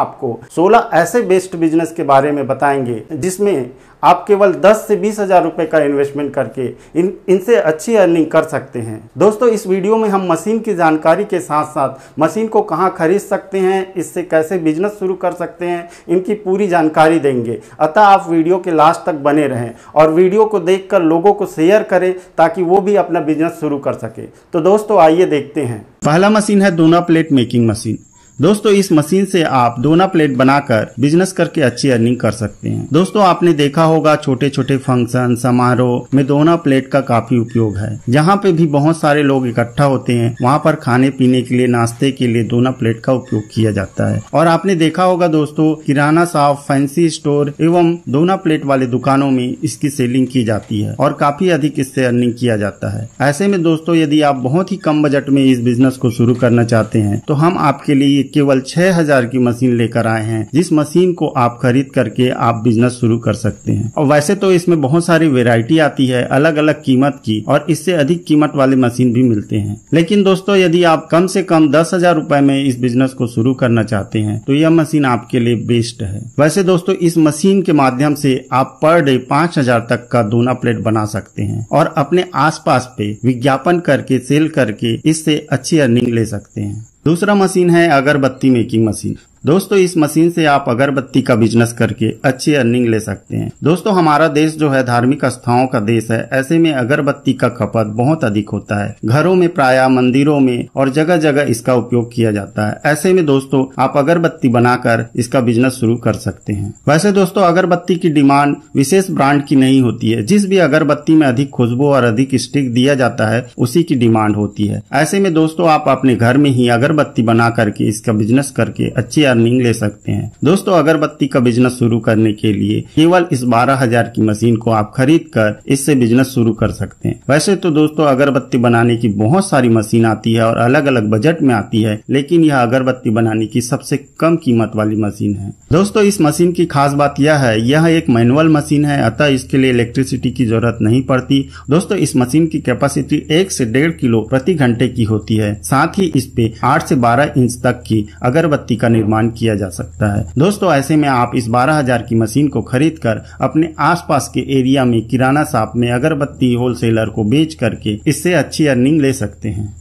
आपको 16 ऐसे best business के बारे में बताएंगे जिसमें आप केवल 10 से बीस हजार रुपए का इन्वेस्टमेंट करके इन इनसे अच्छी अर्निंग कर सकते हैं दोस्तों इस वीडियो में हम मशीन की जानकारी के साथ साथ मशीन को कहाँ खरीद सकते हैं इससे कैसे बिजनेस शुरू कर सकते हैं इनकी पूरी जानकारी देंगे अतः आप वीडियो के लास्ट तक बने रहें और वीडियो को देख लोगों को शेयर करें ताकि वो भी अपना बिजनेस शुरू कर सके तो दोस्तों आइए देखते हैं पहला मशीन है दोना प्लेट मेकिंग मशीन दोस्तों इस मशीन से आप दोना प्लेट बनाकर बिजनेस करके अच्छी अर्निंग कर सकते हैं दोस्तों आपने देखा होगा छोटे छोटे फंक्शन समारोह में दोना प्लेट का काफी उपयोग है जहाँ पे भी बहुत सारे लोग इकट्ठा होते हैं वहाँ पर खाने पीने के लिए नाश्ते के लिए दोना प्लेट का उपयोग किया जाता है और आपने देखा होगा दोस्तों किराना साफ फैंसी स्टोर एवं दोना प्लेट वाले दुकानों में इसकी सेलिंग की जाती है और काफी अधिक इससे अर्निंग किया जाता है ऐसे में दोस्तों यदि आप बहुत ही कम बजट में इस बिजनेस को शुरू करना चाहते हैं तो हम आपके लिए लिए केवल छह हजार की मशीन लेकर आए हैं जिस मशीन को आप खरीद करके आप बिजनेस शुरू कर सकते हैं और वैसे तो इसमें बहुत सारी वेरायटी आती है अलग अलग कीमत की और इससे अधिक कीमत वाले मशीन भी मिलते हैं लेकिन दोस्तों यदि आप कम से कम दस हजार रूपए में इस बिजनेस को शुरू करना चाहते हैं तो यह मशीन आपके लिए बेस्ट है वैसे दोस्तों इस मशीन के माध्यम से आप पर डे पांच हजार तक का दोना प्लेट बना सकते हैं और अपने आसपास पे विज्ञापन करके सेल करके इससे अच्छी अर्निंग ले सकते हैं दूसरा मशीन है अगरबत्ती मेकिंग मशीन दोस्तों इस मशीन से आप अगरबत्ती का बिजनेस करके अच्छी अर्निंग ले सकते हैं दोस्तों हमारा देश जो है धार्मिक आस्थाओं का देश है ऐसे में अगरबत्ती का खपत बहुत अधिक होता है घरों में प्राय मंदिरों में और जगह जगह इसका उपयोग किया जाता है ऐसे में दोस्तों आप अगरबत्ती बनाकर इसका बिजनेस शुरू कर सकते हैं वैसे दोस्तों अगरबत्ती की डिमांड विशेष ब्रांड की नहीं होती है जिस भी अगरबत्ती में अधिक खुशबू और अधिक स्टिक दिया जाता है उसी की डिमांड होती है ऐसे में दोस्तों आप अपने घर में ही अगरबत्ती बना करके इसका बिजनेस करके अच्छी अर्निंग ले सकते हैं दोस्तों अगरबत्ती का बिजनेस शुरू करने के लिए केवल इस बारह हजार की मशीन को आप खरीद कर इससे बिजनेस शुरू कर सकते हैं वैसे तो दोस्तों अगरबत्ती बनाने की बहुत सारी मशीन आती है और अलग अलग बजट में आती है लेकिन यह अगरबत्ती बनाने की सबसे कम कीमत वाली मशीन है दोस्तों इस मशीन की खास बात यह है यह एक मैनुअल मशीन है अतः इसके लिए इलेक्ट्रिसिटी की जरूरत नहीं पड़ती दोस्तों इस मशीन की कैपेसिटी एक से डेढ़ किलो प्रति घंटे की होती है साथ ही इस पे आठ से बारह इंच तक की अगरबत्ती का निर्माण निर्माण किया जा सकता है दोस्तों ऐसे में आप इस बारह हजार की मशीन को खरीद कर अपने आसपास के एरिया में किराना शॉप में अगरबत्ती होलसेलर को बेच करके इससे अच्छी अर्निंग ले सकते हैं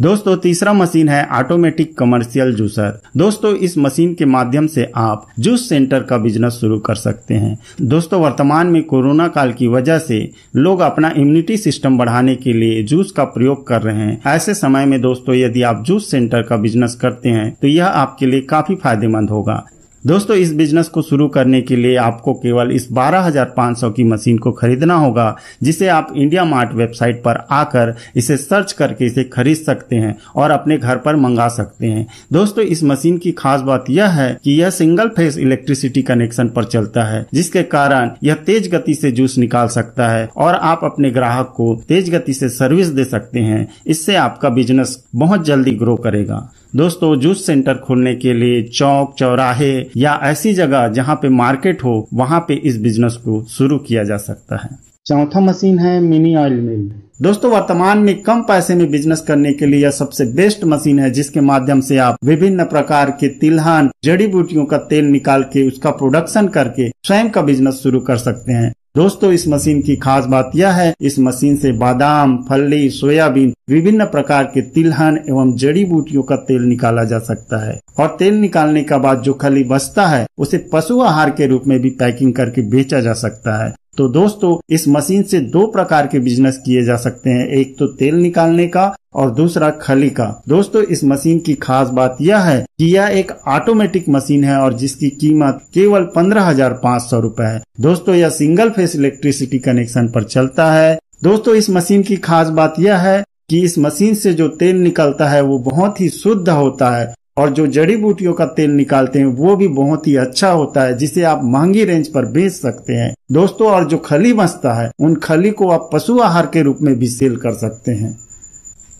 दोस्तों तीसरा मशीन है ऑटोमेटिक कमर्शियल जूसर दोस्तों इस मशीन के माध्यम से आप जूस सेंटर का बिजनेस शुरू कर सकते हैं दोस्तों वर्तमान में कोरोना काल की वजह से लोग अपना इम्यूनिटी सिस्टम बढ़ाने के लिए जूस का प्रयोग कर रहे हैं ऐसे समय में दोस्तों यदि आप जूस सेंटर का बिजनेस करते हैं तो यह आपके लिए काफी फायदेमंद होगा दोस्तों इस बिजनेस को शुरू करने के लिए आपको केवल इस 12,500 की मशीन को खरीदना होगा जिसे आप इंडिया मार्ट वेबसाइट पर आकर इसे सर्च करके इसे खरीद सकते हैं और अपने घर पर मंगा सकते हैं दोस्तों इस मशीन की खास बात यह है कि यह सिंगल फेस इलेक्ट्रिसिटी कनेक्शन पर चलता है जिसके कारण यह तेज गति से जूस निकाल सकता है और आप अपने ग्राहक को तेज गति से सर्विस दे सकते हैं इससे आपका बिजनेस बहुत जल्दी ग्रो करेगा दोस्तों जूस सेंटर खोलने के लिए चौक चौराहे या ऐसी जगह जहाँ पे मार्केट हो वहाँ पे इस बिजनेस को शुरू किया जा सकता है चौथा मशीन है मिनी ऑयल मिल दोस्तों वर्तमान में कम पैसे में बिजनेस करने के लिए यह सबसे बेस्ट मशीन है जिसके माध्यम से आप विभिन्न प्रकार के तिलहन जड़ी बूटियों का तेल निकाल के उसका प्रोडक्शन करके स्वयं का बिजनेस शुरू कर सकते हैं दोस्तों इस मशीन की खास बात यह है इस मशीन से बादाम फली सोयाबीन विभिन्न प्रकार के तिलहन एवं जड़ी बूटियों का तेल निकाला जा सकता है और तेल निकालने के बाद जो खली बचता है उसे पशु आहार के रूप में भी पैकिंग करके बेचा जा सकता है तो दोस्तों इस मशीन से दो प्रकार के बिजनेस किए जा सकते हैं एक तो तेल निकालने का और दूसरा खली का दोस्तों इस मशीन की खास बात यह है कि यह एक ऑटोमेटिक मशीन है और जिसकी कीमत केवल पंद्रह हजार पाँच सौ रूपए है दोस्तों यह सिंगल फेस इलेक्ट्रिसिटी कनेक्शन पर चलता है दोस्तों इस मशीन की खास बात यह है कि इस मशीन से जो तेल निकलता है वो बहुत ही शुद्ध होता है और जो जड़ी बूटियों का तेल निकालते हैं वो भी बहुत ही अच्छा होता है जिसे आप महंगी रेंज पर बेच सकते हैं दोस्तों और जो खली बचता है उन खली को आप पशु आहार के रूप में भी सेल कर सकते हैं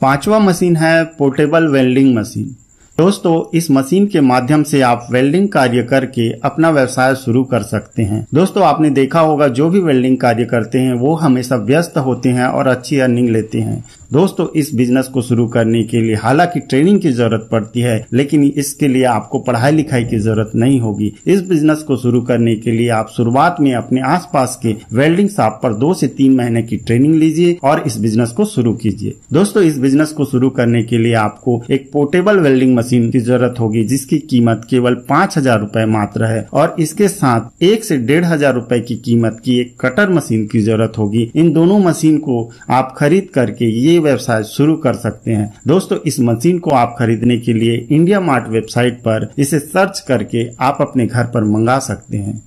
पांचवा मशीन है पोर्टेबल वेल्डिंग मशीन दोस्तों इस मशीन के माध्यम से आप वेल्डिंग कार्य करके अपना व्यवसाय शुरू कर सकते हैं दोस्तों आपने देखा होगा जो भी वेल्डिंग कार्य करते हैं वो हमेशा व्यस्त होते हैं और अच्छी अर्निंग लेते हैं दोस्तों इस बिजनेस को शुरू करने के लिए हालांकि ट्रेनिंग की जरूरत पड़ती है लेकिन इसके लिए आपको पढ़ाई लिखाई की जरूरत नहीं होगी इस बिजनेस को शुरू करने के लिए आप शुरुआत में अपने आसपास के वेल्डिंग शॉप पर दो से तीन महीने की ट्रेनिंग लीजिए और इस बिजनेस को शुरू कीजिए दोस्तों इस बिजनेस को शुरू करने के लिए आपको एक पोर्टेबल वेल्डिंग मशीन मशीन की जरूरत होगी जिसकी कीमत केवल पाँच हजार रूपए मात्र है और इसके साथ एक से डेढ़ हजार रूपए की कीमत की एक कटर मशीन की जरूरत होगी इन दोनों मशीन को आप खरीद करके ये व्यवसाय शुरू कर सकते हैं दोस्तों इस मशीन को आप खरीदने के लिए इंडिया मार्ट वेबसाइट पर इसे सर्च करके आप अपने घर पर मंगा सकते हैं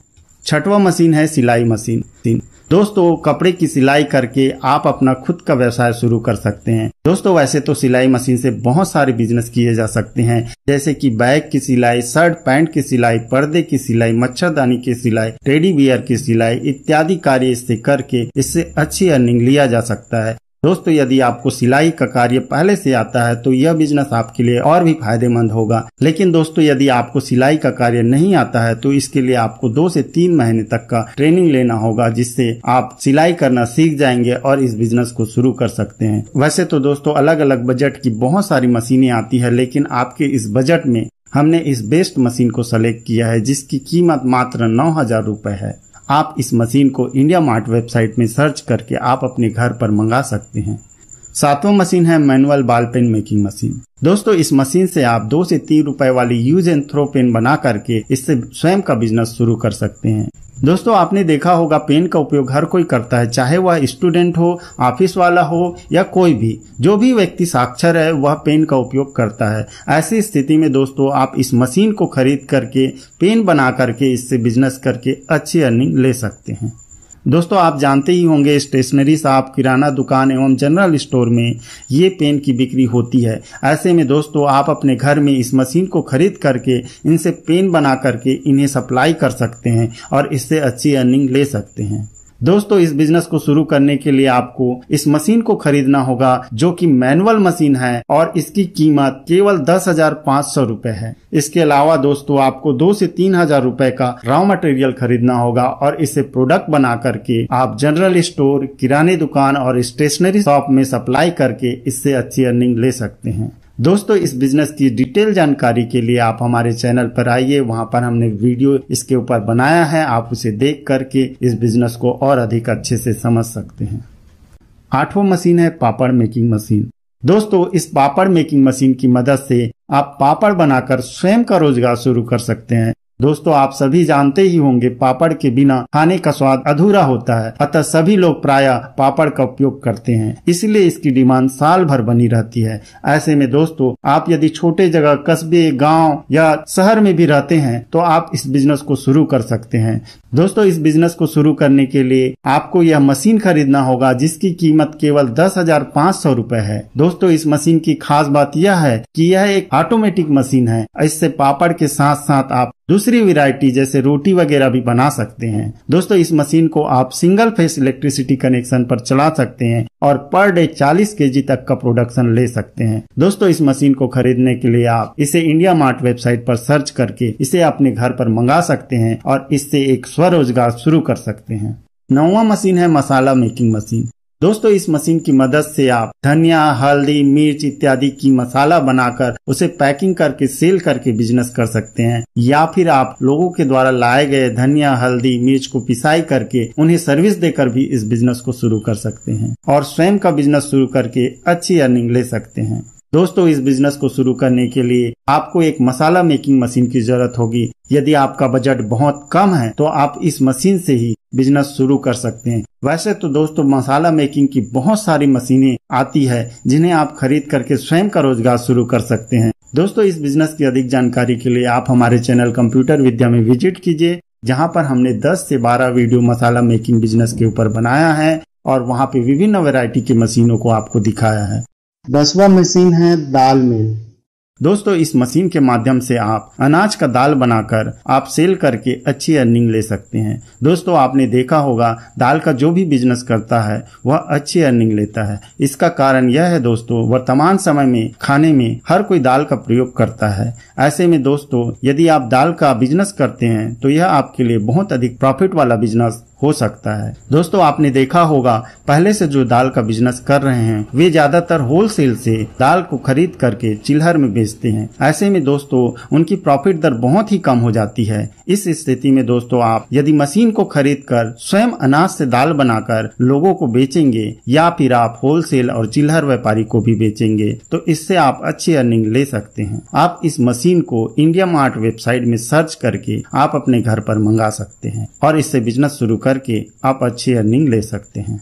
छठवा मशीन है सिलाई मशीन दोस्तों कपड़े की सिलाई करके आप अपना खुद का व्यवसाय शुरू कर सकते हैं दोस्तों वैसे तो सिलाई मशीन से बहुत सारे बिजनेस किए जा सकते हैं जैसे कि बैग की सिलाई शर्ट पैंट की सिलाई पर्दे की सिलाई मच्छरदानी की सिलाई टेडी बियर की सिलाई इत्यादि कार्य इससे करके इससे अच्छी अर्निंग लिया जा सकता है दोस्तों यदि आपको सिलाई का कार्य पहले से आता है तो यह बिजनेस आपके लिए और भी फायदेमंद होगा लेकिन दोस्तों यदि आपको सिलाई का कार्य नहीं आता है तो इसके लिए आपको दो से तीन महीने तक का ट्रेनिंग लेना होगा जिससे आप सिलाई करना सीख जाएंगे और इस बिजनेस को शुरू कर सकते हैं वैसे तो दोस्तों अलग अलग बजट की बहुत सारी मशीनें आती है लेकिन आपके इस बजट में हमने इस बेस्ट मशीन को सेलेक्ट किया है जिसकी कीमत मात्र नौ हजार रूपए है आप इस मशीन को इंडिया मार्ट वेबसाइट में सर्च करके आप अपने घर पर मंगा सकते हैं सातवां मशीन है मैनुअल बाल पेन मेकिंग मशीन दोस्तों इस मशीन से आप दो से तीन रुपए वाली यूज एंड थ्रो पेन बना करके इससे स्वयं का बिजनेस शुरू कर सकते हैं दोस्तों आपने देखा होगा पेन का उपयोग हर कोई करता है चाहे वह स्टूडेंट हो ऑफिस वाला हो या कोई भी जो भी व्यक्ति साक्षर है वह पेन का उपयोग करता है ऐसी स्थिति में दोस्तों आप इस मशीन को खरीद करके पेन बना करके इससे बिजनेस करके अच्छी अर्निंग ले सकते हैं दोस्तों आप जानते ही होंगे स्टेशनरी शॉप किराना दुकान एवं जनरल स्टोर में ये पेन की बिक्री होती है ऐसे में दोस्तों आप अपने घर में इस मशीन को खरीद करके इनसे पेन बना करके इन्हें सप्लाई कर सकते हैं और इससे अच्छी अर्निंग ले सकते हैं दोस्तों इस बिजनेस को शुरू करने के लिए आपको इस मशीन को खरीदना होगा जो कि मैनुअल मशीन है और इसकी कीमत केवल दस हजार पाँच सौ रूपए है इसके अलावा दोस्तों आपको दो से तीन हजार रूपए का रॉ मटेरियल खरीदना होगा और इसे प्रोडक्ट बना करके आप जनरल स्टोर किराने दुकान और स्टेशनरी शॉप में सप्लाई करके इससे अच्छी अर्निंग ले सकते हैं दोस्तों इस बिजनेस की डिटेल जानकारी के लिए आप हमारे चैनल पर आइए वहां पर हमने वीडियो इसके ऊपर बनाया है आप उसे देख करके इस बिजनेस को और अधिक अच्छे से समझ सकते हैं आठवां मशीन है पापड़ मेकिंग मशीन दोस्तों इस पापड़ मेकिंग मशीन की मदद से आप पापड़ बनाकर स्वयं का रोजगार शुरू कर सकते हैं दोस्तों आप सभी जानते ही होंगे पापड़ के बिना खाने का स्वाद अधूरा होता है अतः सभी लोग प्राय पापड़ का उपयोग करते हैं इसलिए इसकी डिमांड साल भर बनी रहती है ऐसे में दोस्तों आप यदि छोटे जगह कस्बे गांव या शहर में भी रहते हैं तो आप इस बिजनेस को शुरू कर सकते हैं दोस्तों इस बिजनेस को शुरू करने के लिए आपको यह मशीन खरीदना होगा जिसकी कीमत केवल दस हजार पाँच सौ रूपए है दोस्तों इस मशीन की खास बात यह है कि यह एक ऑटोमेटिक मशीन है इससे पापड़ के साथ साथ आप दूसरी वैरायटी जैसे रोटी वगैरह भी बना सकते हैं दोस्तों इस मशीन को आप सिंगल फेस इलेक्ट्रिसिटी कनेक्शन पर चला सकते हैं और पर डे 40 के तक का प्रोडक्शन ले सकते हैं दोस्तों इस मशीन को खरीदने के लिए आप इसे इंडिया मार्ट वेबसाइट पर सर्च करके इसे अपने घर पर मंगा सकते हैं और इससे एक स्वस्थ स्वरोजगार शुरू कर सकते हैं नौवा मशीन है मसाला मेकिंग मशीन दोस्तों इस मशीन की मदद से आप धनिया हल्दी मिर्च इत्यादि की मसाला बनाकर उसे पैकिंग करके सेल करके बिजनेस कर सकते हैं या फिर आप लोगों के द्वारा लाए गए धनिया हल्दी मिर्च को पिसाई करके उन्हें सर्विस देकर भी इस बिजनेस को शुरू कर सकते हैं और स्वयं का बिजनेस शुरू करके अच्छी अर्निंग ले सकते हैं दोस्तों इस बिजनेस को शुरू करने के लिए आपको एक मसाला मेकिंग मशीन की जरूरत होगी यदि आपका बजट बहुत कम है तो आप इस मशीन से ही बिजनेस शुरू कर सकते हैं वैसे तो दोस्तों मसाला मेकिंग की बहुत सारी मशीनें आती है जिन्हें आप खरीद करके स्वयं का रोजगार शुरू कर सकते हैं दोस्तों इस बिजनेस की अधिक जानकारी के लिए आप हमारे चैनल कंप्यूटर विद्या में विजिट कीजिए जहाँ पर हमने दस ऐसी बारह वीडियो मसाला मेकिंग बिजनेस के ऊपर बनाया है और वहाँ पे विभिन्न वेरायटी की मशीनों को आपको दिखाया है दसवा मशीन है दाल मिल दोस्तों इस मशीन के माध्यम से आप अनाज का दाल बनाकर आप सेल करके अच्छी अर्निंग ले सकते हैं दोस्तों आपने देखा होगा दाल का जो भी बिजनेस करता है वह अच्छी अर्निंग लेता है इसका कारण यह है दोस्तों वर्तमान समय में खाने में हर कोई दाल का प्रयोग करता है ऐसे में दोस्तों यदि आप दाल का बिजनेस करते हैं तो यह आपके लिए बहुत अधिक प्रॉफिट वाला बिजनेस हो सकता है दोस्तों आपने देखा होगा पहले से जो दाल का बिजनेस कर रहे हैं वे ज्यादातर होलसेल से दाल को खरीद करके चिल्हर में बेचते हैं ऐसे में दोस्तों उनकी प्रॉफिट दर बहुत ही कम हो जाती है इस स्थिति में दोस्तों आप यदि मशीन को खरीद कर स्वयं अनाज से दाल बनाकर लोगों को बेचेंगे या फिर आप होलसेल और चिल्हर व्यापारी को भी बेचेंगे तो इससे आप अच्छी अर्निंग ले सकते हैं आप इस मशीन को इंडिया मार्ट वेबसाइट में सर्च करके आप अपने घर पर मंगा सकते हैं और इससे बिजनेस शुरू करके आप अच्छी अर्निंग ले सकते हैं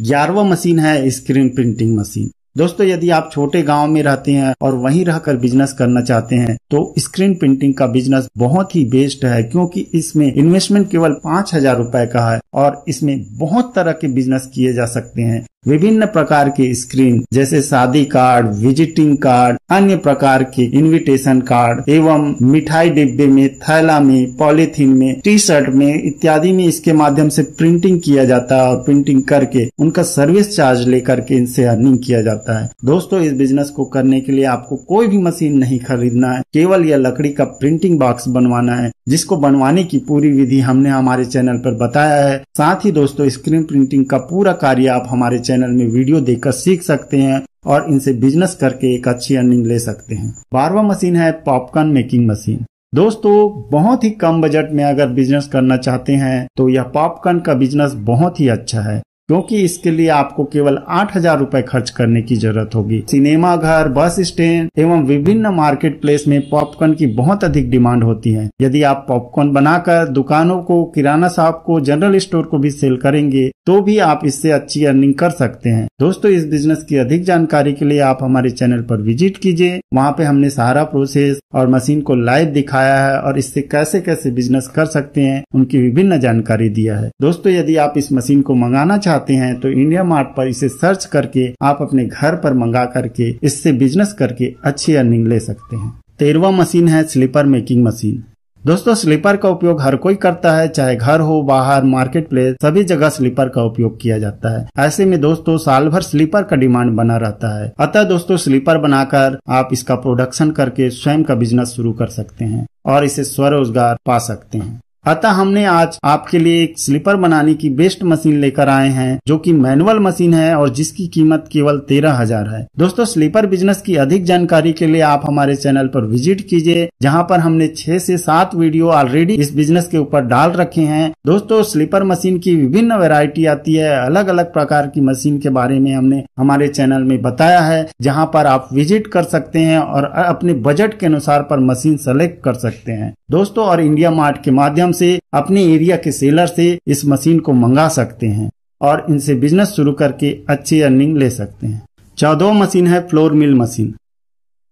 ग्यारहवा मशीन है स्क्रीन प्रिंटिंग मशीन दोस्तों यदि आप छोटे गांव में रहते हैं और वहीं रहकर बिजनेस करना चाहते हैं तो स्क्रीन प्रिंटिंग का बिजनेस बहुत ही बेस्ट है क्योंकि इसमें इन्वेस्टमेंट केवल पाँच हजार रूपए का है और इसमें बहुत तरह के बिजनेस किए जा सकते हैं विभिन्न प्रकार के स्क्रीन जैसे शादी कार्ड विजिटिंग कार्ड अन्य प्रकार के इनविटेशन कार्ड एवं मिठाई डिब्बे में थैला में पॉलिथीन में टी शर्ट में इत्यादि में इसके माध्यम से प्रिंटिंग किया जाता है और प्रिंटिंग करके उनका सर्विस चार्ज लेकर के इनसे अर्निंग किया जाता है दोस्तों इस बिजनेस को करने के लिए आपको कोई भी मशीन नहीं खरीदना है केवल यह लकड़ी का प्रिंटिंग बॉक्स बनवाना है जिसको बनवाने की पूरी विधि हमने हमारे चैनल पर बताया है साथ ही दोस्तों स्क्रीन प्रिंटिंग का पूरा कार्य आप हमारे चैनल में वीडियो देखकर सीख सकते हैं और इनसे बिजनेस करके एक अच्छी अर्निंग ले सकते हैं बारवा मशीन है पॉपकॉर्न मेकिंग मशीन दोस्तों बहुत ही कम बजट में अगर बिजनेस करना चाहते हैं तो यह पॉपकॉर्न का बिजनेस बहुत ही अच्छा है क्योंकि इसके लिए आपको केवल आठ हजार रूपए खर्च करने की जरूरत होगी सिनेमा घर बस स्टैंड एवं विभिन्न मार्केट प्लेस में पॉपकॉर्न की बहुत अधिक डिमांड होती है यदि आप पॉपकॉर्न बनाकर दुकानों को किराना साहब को जनरल स्टोर को भी सेल करेंगे तो भी आप इससे अच्छी अर्निंग कर सकते हैं दोस्तों इस बिजनेस की अधिक जानकारी के लिए आप हमारे चैनल पर विजिट कीजिए वहाँ पे हमने सारा प्रोसेस और मशीन को लाइव दिखाया है और इससे कैसे कैसे बिजनेस कर सकते हैं उनकी विभिन्न जानकारी दिया है दोस्तों यदि आप इस मशीन को मंगाना चाहते चाहते हैं तो इंडिया मार्ट पर इसे सर्च करके आप अपने घर पर मंगा करके इससे बिजनेस करके अच्छी अर्निंग ले सकते हैं तेरवा मशीन है स्लीपर मेकिंग मशीन दोस्तों स्लीपर का उपयोग हर कोई करता है चाहे घर हो बाहर मार्केट प्लेस सभी जगह स्लीपर का उपयोग किया जाता है ऐसे में दोस्तों साल भर स्लीपर का डिमांड बना रहता है अतः दोस्तों स्लीपर बनाकर आप इसका प्रोडक्शन करके स्वयं का बिजनेस शुरू कर सकते हैं और इसे स्वरोजगार पा सकते हैं अतः हमने आज आपके लिए एक स्लीपर बनाने की बेस्ट मशीन लेकर आए हैं जो कि मैनुअल मशीन है और जिसकी कीमत केवल तेरह हजार है दोस्तों स्लीपर बिजनेस की अधिक जानकारी के लिए आप हमारे चैनल पर विजिट कीजिए जहां पर हमने छह से सात वीडियो ऑलरेडी इस बिजनेस के ऊपर डाल रखे हैं दोस्तों स्लीपर मशीन की विभिन्न वेरायटी आती है अलग अलग प्रकार की मशीन के बारे में हमने हमारे चैनल में बताया है जहाँ पर आप विजिट कर सकते हैं और अपने बजट के अनुसार पर मशीन सेलेक्ट कर सकते हैं दोस्तों और इंडिया मार्ट के माध्यम से अपने एरिया के सेलर से इस मशीन को मंगा सकते हैं और इनसे बिजनेस शुरू करके अच्छी अर्निंग ले सकते हैं चौदह मशीन है फ्लोर मिल मशीन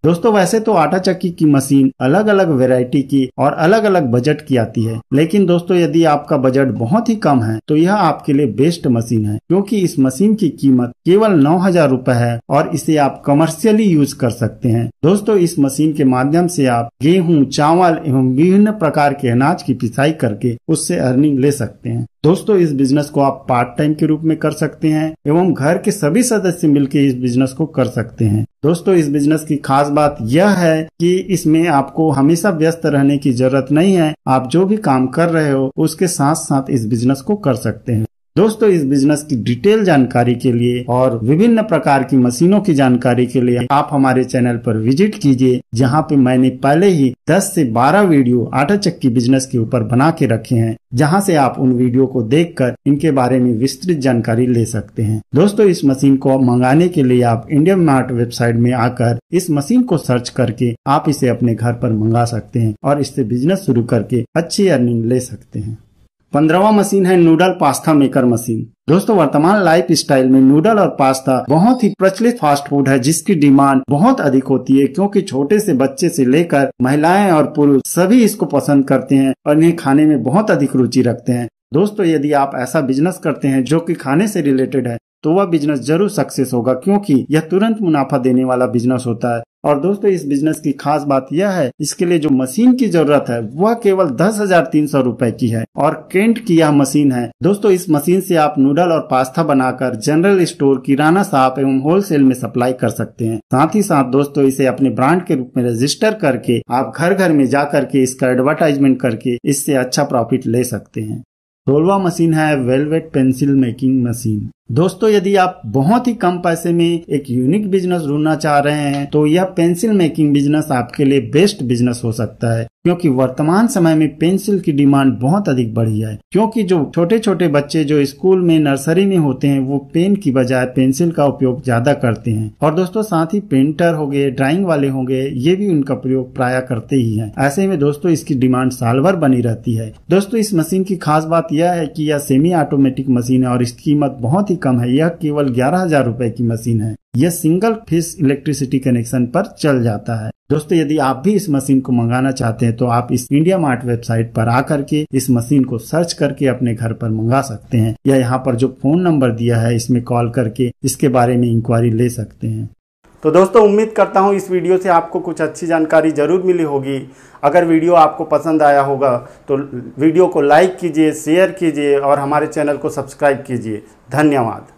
दोस्तों वैसे तो आटा चक्की की मशीन अलग अलग वेराइटी की और अलग अलग बजट की आती है लेकिन दोस्तों यदि आपका बजट बहुत ही कम है तो यह आपके लिए बेस्ट मशीन है क्योंकि इस मशीन की कीमत केवल नौ हजार रूपए है और इसे आप कमर्शियली यूज कर सकते हैं दोस्तों इस मशीन के माध्यम से आप गेहूं चावल एवं विभिन्न प्रकार के अनाज की पिसाई करके उससे अर्निंग ले सकते हैं दोस्तों इस बिजनेस को आप पार्ट टाइम के रूप में कर सकते हैं एवं घर के सभी सदस्य मिलकर इस बिजनेस को कर सकते हैं दोस्तों इस बिजनेस की खास बात यह है कि इसमें आपको हमेशा व्यस्त रहने की जरूरत नहीं है आप जो भी काम कर रहे हो उसके साथ साथ इस बिजनेस को कर सकते हैं दोस्तों इस बिजनेस की डिटेल जानकारी के लिए और विभिन्न प्रकार की मशीनों की जानकारी के लिए आप हमारे चैनल पर विजिट कीजिए जहां पे मैंने पहले ही 10 से 12 वीडियो आटा चक्की बिजनेस के ऊपर बना के रखे हैं जहां से आप उन वीडियो को देखकर इनके बारे में विस्तृत जानकारी ले सकते हैं दोस्तों इस मशीन को मंगाने के लिए आप इंडियन मार्ट वेबसाइट में आकर इस मशीन को सर्च करके आप इसे अपने घर पर मंगा सकते हैं और इससे बिजनेस शुरू करके अच्छी अर्निंग ले सकते हैं पंद्रहवा मशीन है नूडल पास्ता मेकर मशीन दोस्तों वर्तमान लाइफ स्टाइल में नूडल और पास्ता बहुत ही प्रचलित फास्ट फूड है जिसकी डिमांड बहुत अधिक होती है क्योंकि छोटे से बच्चे से लेकर महिलाएं और पुरुष सभी इसको पसंद करते हैं और इन्हें खाने में बहुत अधिक रुचि रखते हैं दोस्तों यदि आप ऐसा बिजनेस करते हैं जो की खाने से रिलेटेड है तो वह बिजनेस जरूर सक्सेस होगा क्योंकि यह तुरंत मुनाफा देने वाला बिजनेस होता है और दोस्तों इस बिजनेस की खास बात यह है इसके लिए जो मशीन की जरूरत है वह केवल दस हजार तीन सौ रूपए की है और केंट की यह मशीन है दोस्तों इस मशीन से आप नूडल और पास्ता बनाकर जनरल स्टोर किराना शॉप एवं होलसेल में सप्लाई कर सकते हैं साथ ही साथ दोस्तों इसे अपने ब्रांड के रूप में रजिस्टर करके आप घर घर में जा करके इसका एडवर्टाइजमेंट करके इससे अच्छा प्रॉफिट ले सकते हैं सोलवा मशीन है वेलवेट पेंसिल मेकिंग मशीन दोस्तों यदि आप बहुत ही कम पैसे में एक यूनिक बिजनेस ढूंढना चाह रहे हैं तो यह पेंसिल मेकिंग बिजनेस आपके लिए बेस्ट बिजनेस हो सकता है क्योंकि वर्तमान समय में पेंसिल की डिमांड बहुत अधिक बढ़ी है क्योंकि जो छोटे छोटे बच्चे जो स्कूल में नर्सरी में होते हैं वो पेन की बजाय पेंसिल का उपयोग ज्यादा करते हैं और दोस्तों साथ ही पेंटर हो गए ड्राइंग वाले होंगे ये भी उनका प्रयोग प्राय करते ही है ऐसे में दोस्तों इसकी डिमांड साल भर बनी रहती है दोस्तों इस मशीन की खास बात यह है की यह सेमी ऑटोमेटिक मशीन है और इसकी कीमत बहुत ही ही कम है यह केवल ग्यारह हजार रूपए की मशीन है यह सिंगल फेस इलेक्ट्रिसिटी कनेक्शन पर चल जाता है दोस्तों यदि आप भी इस मशीन को मंगाना चाहते हैं तो आप इस इंडिया मार्ट वेबसाइट पर आकर के इस मशीन को सर्च करके अपने घर पर मंगा सकते हैं या यहाँ पर जो फोन नंबर दिया है इसमें कॉल करके इसके बारे में इंक्वायरी ले सकते हैं तो दोस्तों उम्मीद करता हूँ इस वीडियो से आपको कुछ अच्छी जानकारी ज़रूर मिली होगी अगर वीडियो आपको पसंद आया होगा तो वीडियो को लाइक कीजिए शेयर कीजिए और हमारे चैनल को सब्सक्राइब कीजिए धन्यवाद